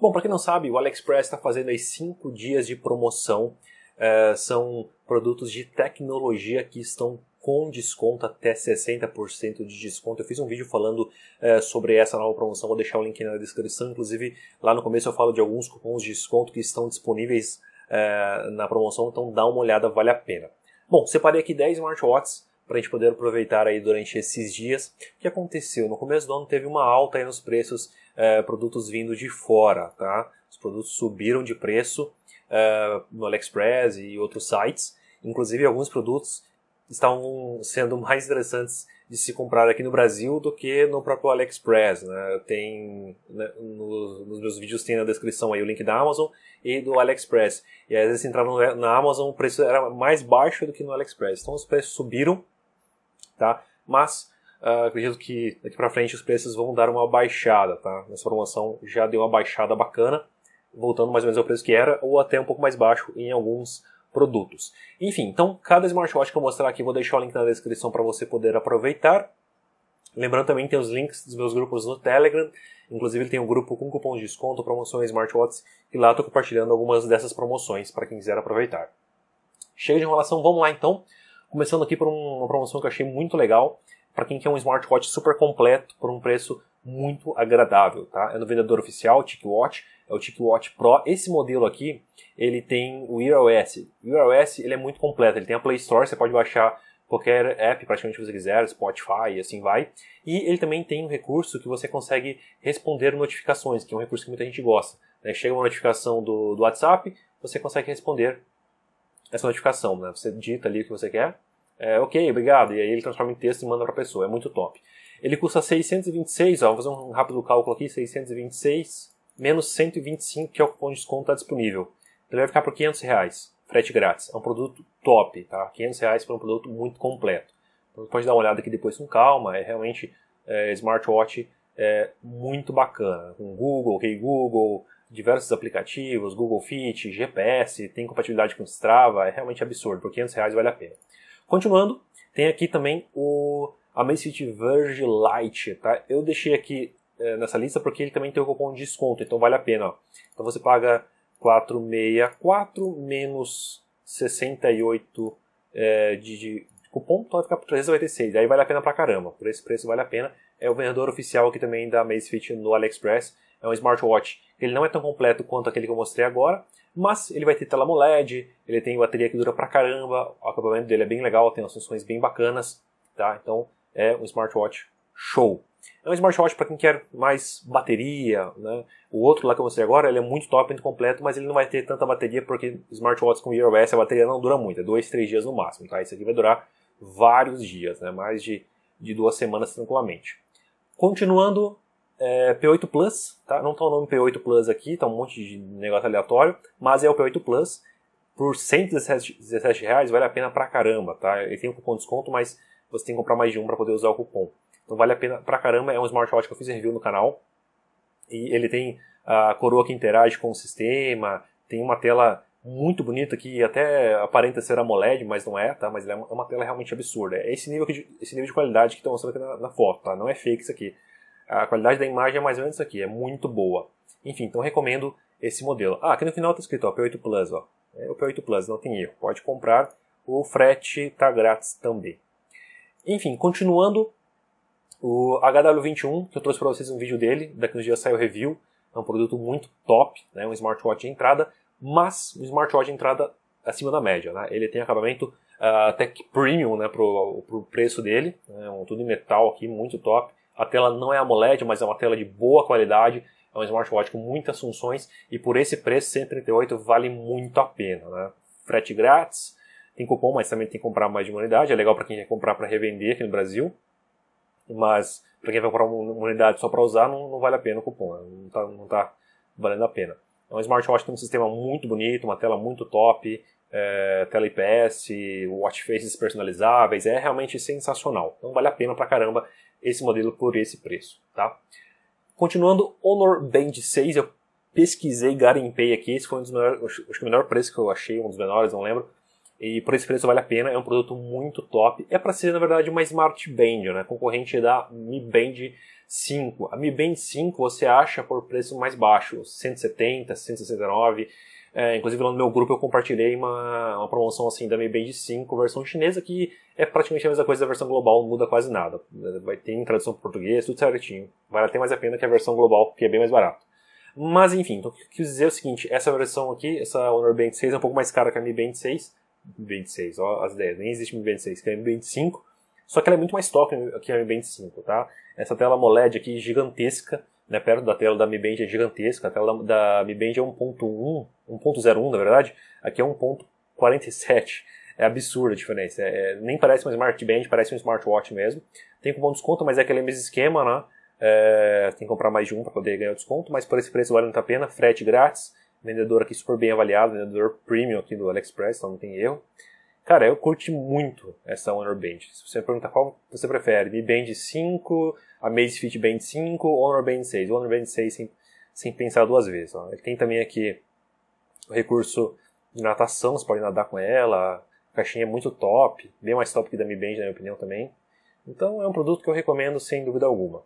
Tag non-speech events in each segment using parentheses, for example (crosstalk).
Bom, para quem não sabe, o AliExpress está fazendo aí cinco dias de promoção. É, são produtos de tecnologia que estão com desconto até 60% de desconto. Eu fiz um vídeo falando é, sobre essa nova promoção, vou deixar o link na descrição. Inclusive, lá no começo eu falo de alguns cupons de desconto que estão disponíveis é, na promoção, então dá uma olhada, vale a pena. Bom, separei aqui 10 smartwatches para a gente poder aproveitar aí durante esses dias. O que aconteceu? No começo do ano teve uma alta nos preços é, produtos vindo de fora, tá? Os produtos subiram de preço é, no AliExpress e outros sites. Inclusive, alguns produtos estão sendo (laughs) mais interessantes de se comprar aqui no Brasil do que no próprio AliExpress. Né? Tem né, nos, nos, meus vídeos tem na descrição aí o link da Amazon e do AliExpress. E às vezes entrava na Amazon o preço era mais baixo do que no AliExpress. Então os preços subiram, tá? Mas ah, acredito que daqui para frente os preços vão dar uma baixada, tá? Nessa promoção já deu uma baixada bacana, voltando mais ou menos ao preço que era, ou até um pouco mais baixo em alguns produtos. Enfim, então cada smartwatch que eu mostrar aqui, vou deixar o link na descrição para você poder aproveitar. Lembrando também que tem os links dos meus grupos no Telegram, inclusive tem um grupo com cupons de desconto, promoções smartwatches, e lá estou compartilhando algumas dessas promoções para quem quiser aproveitar. Chega de enrolação, vamos lá então. Começando aqui por uma promoção que eu achei muito legal, para quem quer um smartwatch super completo por um preço muito agradável, tá? É no vendedor oficial, TicWatch, é o TicWatch Pro. Esse modelo aqui, ele tem o Ear O Ear ele é muito completo, ele tem a Play Store, você pode baixar qualquer app praticamente que você quiser, Spotify e assim vai. E ele também tem um recurso que você consegue responder notificações, que é um recurso que muita gente gosta. Né? Chega uma notificação do, do WhatsApp, você consegue responder essa notificação, né? Você digita ali o que você quer, é, ok, obrigado. E aí ele transforma em texto e manda para a pessoa. É muito top. Ele custa 626, ó, vou fazer um rápido cálculo aqui, 626 menos 125, que é o cupom de desconto está disponível. Ele vai ficar por 500 reais, frete grátis. É um produto top, tá? 500 reais para um produto muito completo. Então, pode dar uma olhada aqui depois com calma, é realmente é, smartwatch é, muito bacana. Com Google, OK Google, diversos aplicativos, Google Fit, GPS, tem compatibilidade com Strava, é realmente absurdo, por 500 reais vale a pena. Continuando, tem aqui também o Amazfit Verge Lite, tá? Eu deixei aqui é, nessa lista porque ele também tem o cupom de desconto, então vale a pena. Ó. Então você paga 464 menos 68 é, de, de cupom, então vai ficar por 386. Aí vale a pena pra caramba. Por esse preço vale a pena. É o vendedor oficial aqui também da Amazfit no AliExpress. É um smartwatch. Ele não é tão completo quanto aquele que eu mostrei agora, mas ele vai ter tela AMOLED, ele tem bateria que dura pra caramba, o acabamento dele é bem legal, tem as funções bem bacanas, tá? Então é um smartwatch show. É um smartwatch para quem quer mais bateria, né? O outro lá que eu mostrei agora, ele é muito top, muito completo, mas ele não vai ter tanta bateria porque smartwatches com iOS a bateria não dura muito, é dois, três dias no máximo, tá? Esse aqui vai durar vários dias, né? Mais de, de duas semanas tranquilamente. Continuando, é, P8 Plus, tá? Não tá o nome P8 Plus aqui, tá um monte de negócio aleatório, mas é o P8 Plus. Por 117 reais vale a pena pra caramba, tá? Ele tem um cupom de desconto, mas você tem que comprar mais de um para poder usar o cupom. Então vale a pena pra caramba, é um smartwatch que eu fiz review no canal. E ele tem a coroa que interage com o sistema, tem uma tela muito bonita que até aparenta ser AMOLED, mas não é, tá? Mas é, é uma tela realmente absurda. É esse nível, de, esse nível de qualidade que estão mostrando aqui na, na, foto, tá? Não é fake isso aqui a qualidade da imagem é mais ou menos isso aqui, é muito boa. Enfim, então recomendo esse modelo. Ah, aqui no final está escrito ó, P8 Plus, ó. É o P8 Plus, não tem erro. Pode comprar, o frete está grátis também. Enfim, continuando, o HW21, que eu trouxe para vocês um vídeo dele, daqui uns dias saiu o review. É um produto muito top, né? um smartwatch de entrada, mas um smartwatch de entrada acima da média. Né? Ele tem acabamento uh, até que premium né, para o preço dele, né? um, tudo em metal aqui, muito top. A tela não é AMOLED, mas é uma tela de boa qualidade. É um smartwatch com muitas funções e por esse preço, 138, vale muito a pena. Né? Frete grátis, tem cupom, mas também tem que comprar mais de uma unidade. É legal para quem quer comprar para revender aqui no Brasil. Mas para quem vai comprar uma unidade só para usar, não, não, vale a pena o cupom. Né? Não está não tá valendo a pena. É um smartwatch com um sistema muito bonito, uma tela muito top, é, tela IPS, watch faces personalizáveis, é realmente sensacional. Então vale a pena pra caramba esse modelo por esse preço, tá? Continuando, Honor Band 6, eu pesquisei, garimpei aqui, esse foi um dos melhores, acho que o melhor preço que eu achei, um dos menores, não lembro. E por esse preço vale a pena, é um produto muito top. É para ser, na verdade, uma Smart Band, né? Concorrente da Mi Band 5. A Mi Band 5 você acha por preço mais baixo, 170, 169. É, inclusive lá no meu grupo eu compartilhei uma, uma promoção assim da Mi Band 5 versão chinesa que é praticamente a mesma coisa da versão global, não muda quase nada. Vai ter tradução para português, tudo certinho. Vale até mais a pena que a versão global, que é bem mais barato. Mas enfim, então o quis dizer é o seguinte, essa versão aqui, essa Honor Band 6 é um pouco mais cara que a Mi Band 6. Mi Band 6, ó, as ideias, nem existe Mi Band 6, que é a Mi Band 5. Só que ela é muito mais top que a Mi Band 5, tá? Essa tela AMOLED aqui gigantesca, né, perto da tela da Mi Band é gigantesca, a tela da, Mi Band é 1.1, 1.01 na verdade, aqui é 1.47, é absurda a diferença, é, é, nem parece uma Smart Band, parece um smartwatch mesmo, tem com bom desconto, mas é aquele mesmo esquema, né, é, tem que comprar mais de um para poder ganhar o desconto, mas por esse preço vale muito a pena, frete grátis, vendedor aqui super bem avaliado, vendedor premium aqui do AliExpress, então não tem erro, Cara, eu curti muito essa Honor Band. Se você perguntar qual você prefere, Mi Band 5, a Fit Band 5 ou Honor Band 6? O Honor Band 6 sem, sem pensar duas vezes. Ó. Ele tem também aqui o recurso de natação, você pode nadar com ela. A caixinha é muito top, bem mais top que da Mi Band, na minha opinião também. Então é um produto que eu recomendo sem dúvida alguma.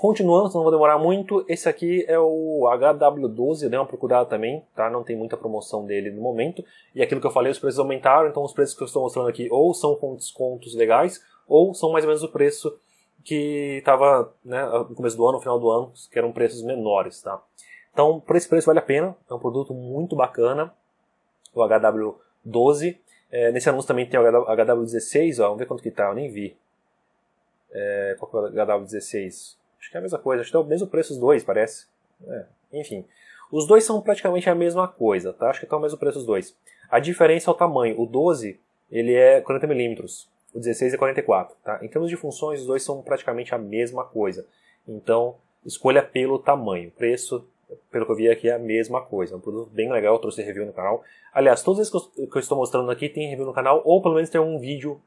Continuando, não vou demorar muito, esse aqui é o HW12, dei uma procurada também, tá? Não tem muita promoção dele no momento. E aquilo que eu falei, os preços aumentaram, então os preços que eu estou mostrando aqui ou são com descontos legais, ou são mais ou menos o preço que estava né, no começo do ano, no final do ano, que eram preços menores, tá? Então, por esse preço vale a pena, é um produto muito bacana, o HW12. É, nesse anúncio também tem o HW16, ó, vamos ver quanto que tá, eu nem vi. É, qual que é o HW16? Acho que é a mesma coisa, acho que é o mesmo preço os dois, parece. É, enfim. Os dois são praticamente a mesma coisa, tá? Acho que é o mesmo preço os dois. A diferença é o tamanho. O 12, ele é 40mm. O 16 é 44, tá? Em termos de funções, os dois são praticamente a mesma coisa. Então, escolha pelo tamanho. Preço, pelo que eu vi aqui, é a mesma coisa. É um produto bem legal, eu trouxe review no canal. Aliás, todos esses que eu, que eu estou mostrando aqui tem review no canal, ou pelo menos tem um vídeo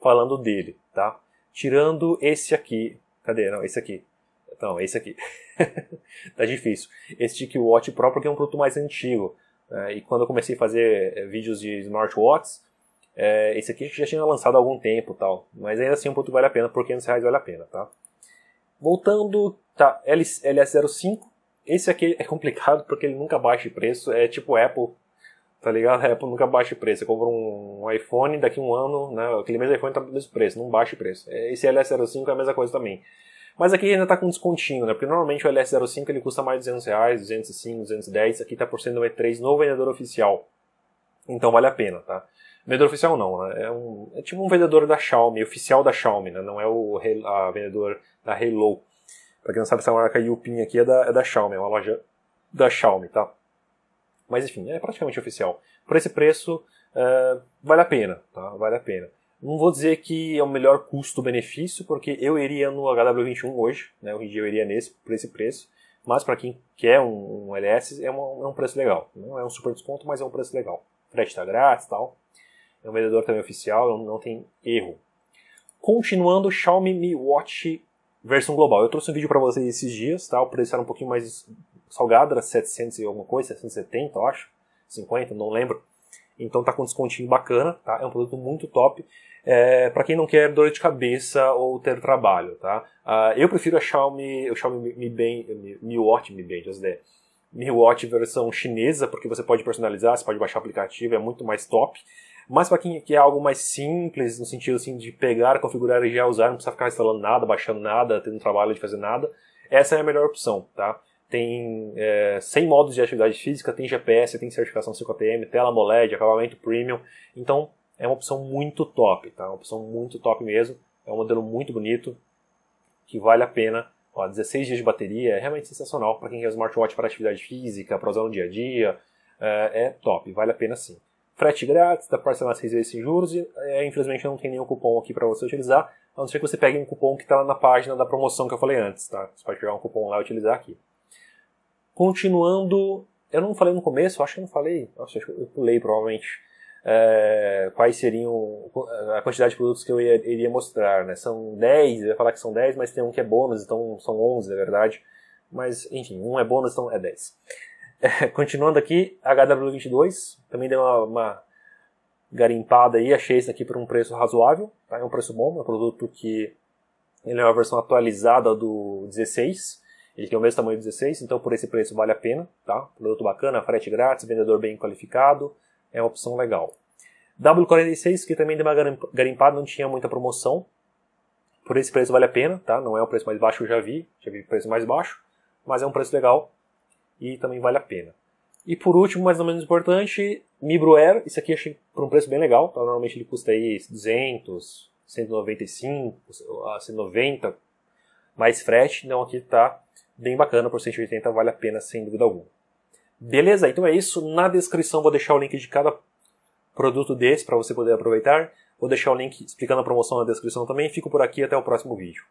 falando dele, tá? Tirando esse aqui, Cadê? Não, esse aqui. Então, esse aqui. (laughs) tá difícil. Esse Watch Pro porque é um produto mais antigo. Né? E quando eu comecei a fazer eh, vídeos de smartwatches, é, esse aqui já tinha lançado há algum tempo tal. Mas ainda assim é um produto vale a pena, por 500 reais vale a pena, tá? Voltando, tá, LS05. Esse aqui é complicado porque ele nunca baixa de preço. É tipo Apple, Tá ligado? A Apple nunca baixa preço. Você compra um iPhone, daqui a um ano, né? Aquele mesmo iPhone tá no mesmo preço, não baixa preço. É, esse LS05 é a mesma coisa também. Mas aqui ainda tá com descontinho, né? Porque normalmente o LS05 ele custa mais de 200 reais, 205, 210. Aqui tá por sendo E3 no vendedor oficial. Então vale a pena, tá? Vendedor oficial não, né? É, um, é tipo um vendedor da Xiaomi, oficial da Xiaomi, né? Não é o a vendedor da Halo. Pra quem não sabe, essa marca Yupin aqui é da, é da Xiaomi, é uma loja da Xiaomi, tá? Mas enfim, é praticamente oficial. Por esse preço, é, vale a pena, tá? Vale a pena. Não vou dizer que é o melhor custo-benefício, porque eu iria no HW21 hoje, né? Hoje eu iria nesse, por esse preço. Mas para quem quer um, um LS, é, uma, é um preço legal. Não é um super desconto, mas é um preço legal. Frete está grátis tal. É um vendedor também oficial, não, não tem erro. Continuando, Xiaomi Mi Watch versão global. Eu trouxe um vídeo para vocês esses dias, tá? O preço era um pouquinho mais salgado era 700 e alguma coisa, 770, eu acho, 50, não lembro. Então tá com descontinho bacana, tá? É um produto muito top. É, para quem não quer dor de cabeça ou ter trabalho, tá? Uh, eu prefiro a Xiaomi, o Xiaomi Mi Band, Mi, Mi Watch, Mi Band, ideia. Mi Watch versão chinesa, porque você pode personalizar, você pode baixar o aplicativo, é muito mais top. Mas para quem quer algo mais simples, no sentido assim de pegar, configurar e já usar, não precisa ficar instalando nada, baixando nada, tendo trabalho de fazer nada, essa é a melhor opção, tá? tem é, 100 modos de atividade física, tem GPS, tem certificação 5APM, tela AMOLED, acabamento premium. Então é uma opção muito top, tá? Uma opção muito top mesmo. É um modelo muito bonito, que vale a pena. Ó, 16 dias de bateria é realmente sensacional para quem quer smartwatch para atividade física, para usar no dia a dia. É, é top, vale a pena sim. Frete grátis, dá parcelar 6 vezes sem juros. E, é, infelizmente não tem nenhum cupom aqui para você utilizar, a não ser que você pegue um cupom que está lá na página da promoção que eu falei antes, tá? Você pode pegar um cupom lá e utilizar aqui. Continuando, eu não falei no começo, acho que não falei, nossa, eu pulei provavelmente. É, quais seriam a quantidade de produtos que eu ia, iria mostrar, né? São 10, eu ia falar que são 10, mas tem um que é bônus, então são 11 na verdade. Mas, enfim, um é bônus, então é 10. É, continuando aqui, HW22, também deu uma, uma garimpada aí, achei esse aqui por um preço razoável, tá? é um preço bom, é um produto que ele é uma versão atualizada do 16, ele tem o mesmo tamanho 16, então por esse preço vale a pena, tá? Produto bacana, frete grátis, vendedor bem qualificado, é uma opção legal. W46, que também deu uma garimpada, não tinha muita promoção. Por esse preço vale a pena, tá? Não é o preço mais baixo que eu já vi, já vi preço mais baixo, mas é um preço legal e também vale a pena. E por último, mas não menos importante, Mibro Air. Isso aqui eu achei por um preço bem legal. Tá? Normalmente ele custa aí 200, 195, 190 mais frete, então aqui está bem bacana, por 180 vale a pena sem dúvida alguma. Beleza? Então é isso. Na descrição vou deixar o link de cada produto desse para você poder aproveitar. Vou deixar o link explicando a promoção na descrição também. Fico por aqui até o próximo vídeo.